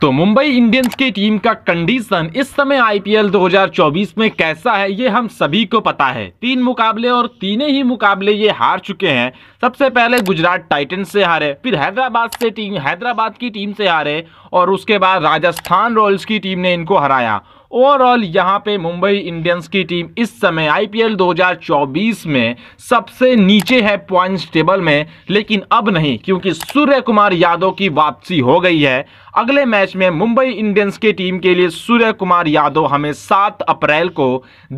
तो मुंबई इंडियंस की टीम का कंडीशन इस समय आईपीएल 2024 में कैसा है ये हम सभी को पता है तीन मुकाबले और तीनों ही मुकाबले ये हार चुके हैं सबसे पहले गुजरात टाइटंस से हारे फिर हैदराबाद से टीम हैदराबाद की टीम से हारे और उसके बाद राजस्थान रॉयल्स की टीम ने इनको हराया ओवरऑल यहाँ पे मुंबई इंडियंस की टीम इस समय आईपीएल 2024 में सबसे नीचे है पॉइंट्स टेबल में लेकिन अब नहीं क्योंकि सूर्य कुमार यादव की वापसी हो गई है अगले मैच में मुंबई इंडियंस की टीम के लिए सूर्य कुमार यादव हमें 7 अप्रैल को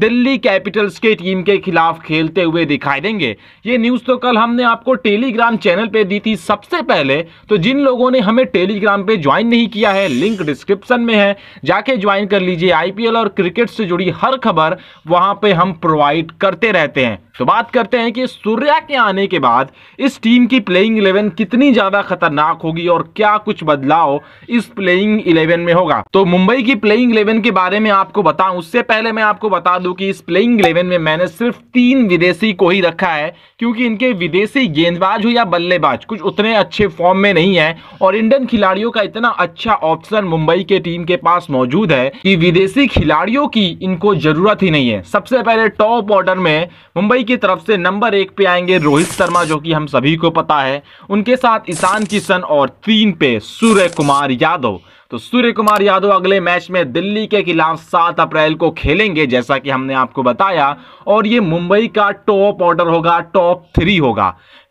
दिल्ली कैपिटल्स के टीम के खिलाफ खेलते हुए दिखाई देंगे ये न्यूज़ तो कल हमने आपको टेलीग्राम चैनल पे दी थी सबसे पहले तो जिन लोगों ने हमें टेलीग्राम पे ज्वाइन नहीं किया है लिंक डिस्क्रिप्शन में है जाके ज्वाइन कर लीजिए आईपीएल और क्रिकेट से जुड़ी हर खबर वहां पे हम प्रोवाइड करते रहते हैं तो बात करते हैं कि सूर्या के आने के बाद इस टीम की प्लेइंग इलेवन कितनी ज़्यादा खतरनाक होगी और क्या कुछ बदलाव इस प्लेइंग इलेवन में होगा तो मुंबई की प्लेइंग इलेवन के बारे में आपको बताऊं उससे पहले मैं आपको बता दूं कि इस प्लेइंग इलेवन में मैंने सिर्फ तीन विदेशी को ही रखा है क्योंकि इनके विदेशी गेंदबाज हो या बल्लेबाज कुछ उतने अच्छे फॉर्म में नहीं है और इंडियन खिलाड़ियों का इतना अच्छा ऑप्शन मुंबई के टीम के पास मौजूद है कि विदेशी खिलाड़ियों की इनको जरूरत ही नहीं है सबसे पहले टॉप ऑर्डर में मुंबई की तरफ से नंबर एक पे आएंगे रोहित शर्मा जो कि हम सभी को पता है उनके साथ ईशान किशन और तीन पे सूर्य कुमार यादव तो सूर्य कुमार यादव अगले मैच में दिल्ली के खिलाफ सात अप्रैल को खेलेंगे जैसा कि हमने आपको बताया और ये मुंबई का टॉप ऑर्डर होगा टॉप थ्री होगा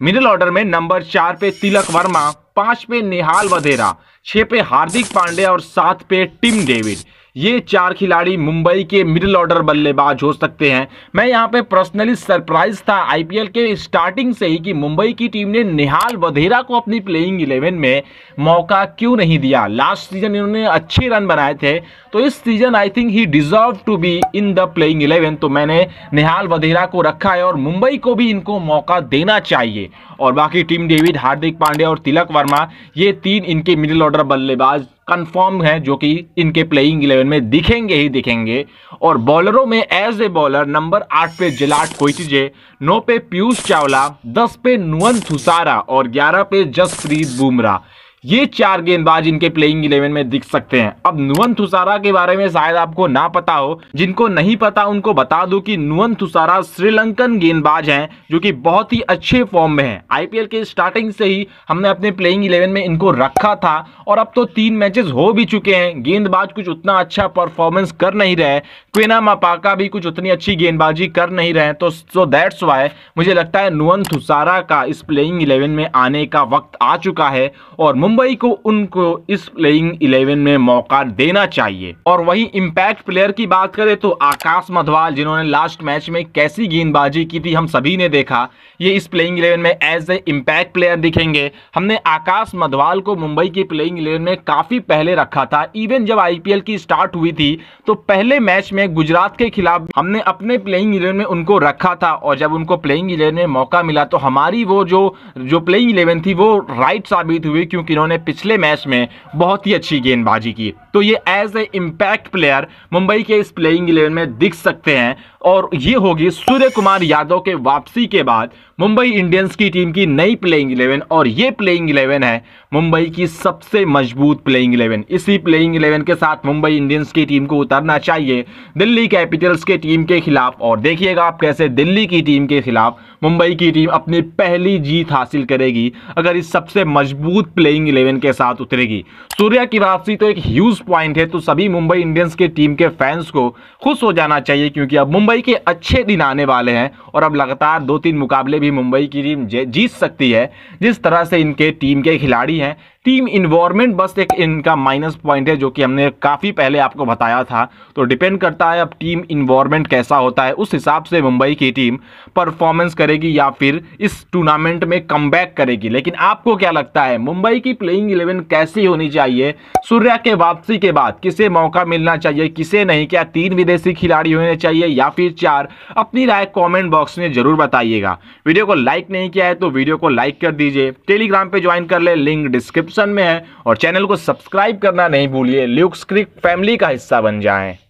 मिडिल ऑर्डर में नंबर चार पे तिलक वर्मा पांच पे निहाल वधेरा छह पे हार्दिक पांडे और सात पे टिम डेविड ये चार खिलाड़ी मुंबई के मिडिल ऑर्डर बल्लेबाज हो सकते हैं मैं यहाँ पे पर्सनली सरप्राइज था आईपीएल के स्टार्टिंग से ही कि मुंबई की टीम ने निहाल वधेरा को अपनी प्लेइंग इलेवन में मौका क्यों नहीं दिया लास्ट सीजन इन्होंने अच्छे रन बनाए थे तो इस season I think he deserve to be in the playing eleven तो मैंने निहाल वधेरा को रखा है और मुंबई को भी इनको मौका देना चाहिए और बाकी टीम डेविड हार्दिक पांडे और तिलक वर्मा ये तीन इनके मिडिल ऑर्डर बल्लेबाज कंफर्म है जो कि इनके प्लेइंग इलेवन में दिखेंगे ही दिखेंगे और बॉलरों में एज ए बॉलर नंबर आठ पे जिलाट कोइटिजे नौ पे पीयूष चावला दस पे नुअन थुसारा और ग्यारह पे जसप्रीत बुमराह ये चार गेंदबाज इनके प्लेइंग इलेवन में दिख सकते हैं अब नुवन थुसारा के बारे में शायद आपको ना पता हो जिनको नहीं पता उनको बता दूं कि नुवन थुसारा श्रीलंकन गेंदबाज हैं जो कि बहुत ही अच्छे फॉर्म में हैं आईपीएल के स्टार्टिंग से ही हमने अपने प्लेइंग इलेवन में इनको रखा था और अब तो तीन मैचेस हो भी चुके हैं गेंदबाज कुछ उतना अच्छा परफॉर्मेंस कर नहीं रहे क्वेना मापाका भी कुछ उतनी अच्छी गेंदबाजी कर नहीं रहे तो सो दैट्स वाई मुझे लगता है नुवन थुसारा का इस प्लेइंग इलेवन में आने का वक्त आ चुका है और मुंबई को उनको इस प्लेइंग इलेवन में मौका देना चाहिए और वही इम्पैक्ट प्लेयर की बात करें तो आकाश मधवाल जिन्होंने लास्ट मैच में कैसी गेंदबाजी की थी हम सभी ने देखा ये इस प्लेइंग इलेवन में एज ए इम्पैक्ट प्लेयर दिखेंगे हमने आकाश मधवाल को मुंबई की प्लेइंग इलेवन में काफी पहले रखा था इवन जब आईपीएल की स्टार्ट हुई थी तो पहले मैच में गुजरात के खिलाफ हमने अपने प्लेइंग इलेवन में उनको रखा था और जब उनको प्लेइंग इलेवन में मौका मिला तो हमारी वो जो जो प्लेइंग इलेवन थी वो राइट साबित हुई क्योंकि जिन्होंने पिछले मैच में बहुत ही अच्छी गेंदबाजी की तो ये as a impact player Mumbai के इस प्लेइंग इलेवन में दिख सकते हैं और ये होगी सूर्य कुमार यादव के वापसी के बाद मुंबई इंडियंस की टीम की नई प्लेइंग इलेवन और ये प्लेइंग इलेवन है मुंबई की सबसे मजबूत प्लेइंग इलेवन इसी प्लेइंग इलेवन के साथ मुंबई इंडियंस की टीम को उतरना चाहिए दिल्ली कैपिटल्स के टीम के खिलाफ और देखिएगा आप कैसे दिल्ली की टीम के खिलाफ मुंबई की टीम अपनी पहली जीत हासिल करेगी अगर इस सबसे मजबूत प्लेइंग इलेवन के साथ उतरेगी सूर्या की वापसी तो एक ह्यूज प्लस पॉइंट है तो सभी मुंबई इंडियंस के टीम के फैंस को खुश हो जाना चाहिए क्योंकि अब मुंबई के अच्छे दिन आने वाले हैं और अब लगातार दो तीन मुकाबले भी मुंबई की टीम जीत सकती है जिस तरह से इनके टीम के खिलाड़ी हैं टीम इन्वायरमेंट बस एक इनका माइनस पॉइंट है जो कि हमने काफ़ी पहले आपको बताया था तो डिपेंड करता है अब टीम इन्वायरमेंट कैसा होता है उस हिसाब से मुंबई की टीम परफॉर्मेंस करेगी या फिर इस टूर्नामेंट में कम करेगी लेकिन आपको क्या लगता है मुंबई की प्लेइंग इलेवन कैसी होनी चाहिए सूर्या के वापसी के बाद किसे मौका मिलना चाहिए किसे नहीं क्या तीन विदेशी खिलाड़ी होने चाहिए या फिर चार अपनी राय कॉमेंट बॉक्स में जरूर बताइएगा वीडियो को लाइक नहीं किया है तो वीडियो को लाइक कर दीजिए टेलीग्राम पर ज्वाइन कर ले लिंक डिस्क्रिप्शन डिस्क्रिप्शन में है और चैनल को सब्सक्राइब करना नहीं भूलिए ल्यूक्स क्रिक फैमिली का हिस्सा बन जाएं